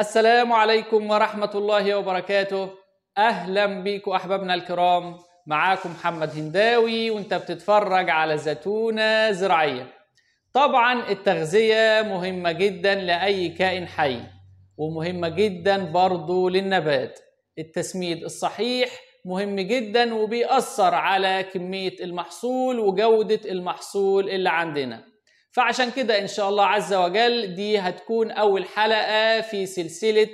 السلام عليكم ورحمة الله وبركاته أهلا بيكم أحبابنا الكرام معاكم محمد هنداوي وانت بتتفرج على زتونة زراعية طبعا التغذية مهمة جدا لأي كائن حي ومهمة جدا برضو للنبات التسميد الصحيح مهم جدا وبيأثر على كمية المحصول وجودة المحصول اللي عندنا فعشان كده ان شاء الله عز وجل دي هتكون اول حلقه في سلسله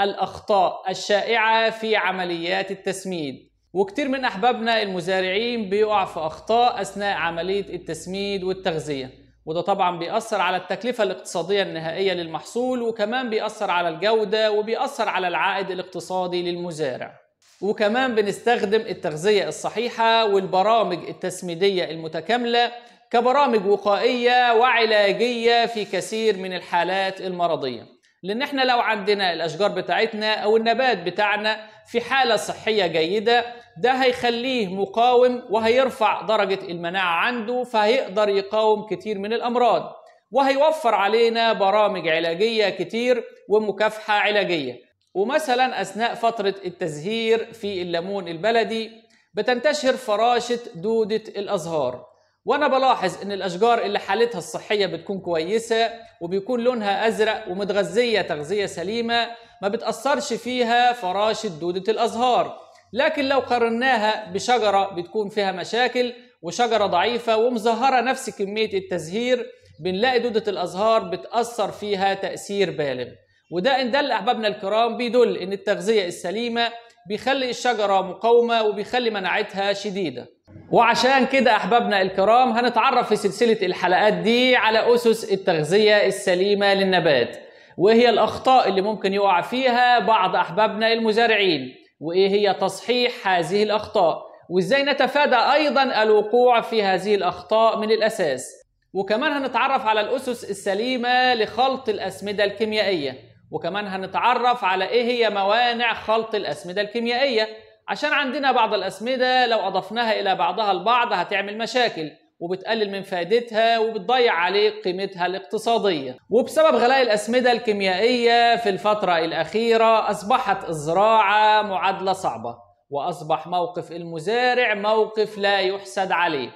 الاخطاء الشائعه في عمليات التسميد وكتير من احبابنا المزارعين بيقع في اخطاء اثناء عمليه التسميد والتغذيه وده طبعا بيأثر على التكلفة الاقتصادية النهائية للمحصول وكمان بيأثر على الجودة وبيأثر على العائد الاقتصادي للمزارع وكمان بنستخدم التغذية الصحيحة والبرامج التسميدية المتكاملة كبرامج وقائية وعلاجية في كثير من الحالات المرضية لأن احنا لو عندنا الأشجار بتاعتنا أو النبات بتاعنا في حالة صحية جيدة ده هيخليه مقاوم وهيرفع درجة المناعة عنده فهيقدر يقاوم كتير من الأمراض وهيوفر علينا برامج علاجية كتير ومكافحة علاجية ومثلا أثناء فترة التزهير في الليمون البلدي بتنتشر فراشة دودة الأزهار وانا بلاحظ ان الاشجار اللي حالتها الصحيه بتكون كويسه وبيكون لونها ازرق ومتغذيه تغذيه سليمه ما بتاثرش فيها فراشه دوده الازهار لكن لو قارناها بشجره بتكون فيها مشاكل وشجره ضعيفه ومزهره نفس كميه التزهير بنلاقي دوده الازهار بتاثر فيها تاثير بالغ وده ان دل احبابنا الكرام بيدل ان التغذيه السليمه بيخلي الشجره مقاومه وبيخلي مناعتها شديده وعشان كده احبابنا الكرام هنتعرف في سلسله الحلقات دي على اسس التغذيه السليمه للنبات وايه هي الاخطاء اللي ممكن يقع فيها بعض احبابنا المزارعين وايه هي تصحيح هذه الاخطاء وازاي نتفادى ايضا الوقوع في هذه الاخطاء من الاساس وكمان هنتعرف على الاسس السليمه لخلط الاسمده الكيميائيه وكمان هنتعرف على ايه هي موانع خلط الاسمده الكيميائيه عشان عندنا بعض الأسمدة لو أضفناها إلى بعضها البعض هتعمل مشاكل وبتقلل من فائدتها وبتضيع عليك قيمتها الاقتصادية وبسبب غلاء الأسمدة الكيميائية في الفترة الأخيرة أصبحت الزراعة معادلة صعبة وأصبح موقف المزارع موقف لا يحسد عليه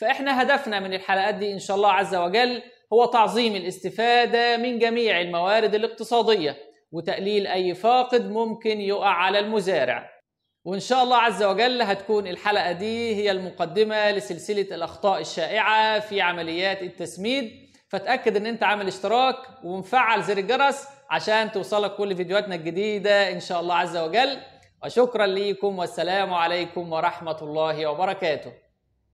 فإحنا هدفنا من الحلقات دي إن شاء الله عز وجل هو تعظيم الاستفادة من جميع الموارد الاقتصادية وتقليل أي فاقد ممكن يقع على المزارع وإن شاء الله عز وجل هتكون الحلقة دي هي المقدمة لسلسلة الأخطاء الشائعة في عمليات التسميد فتأكد إن أنت عامل اشتراك ومفعل زر الجرس عشان توصلك كل فيديوهاتنا الجديدة إن شاء الله عز وجل وشكرا ليكم والسلام عليكم ورحمة الله وبركاته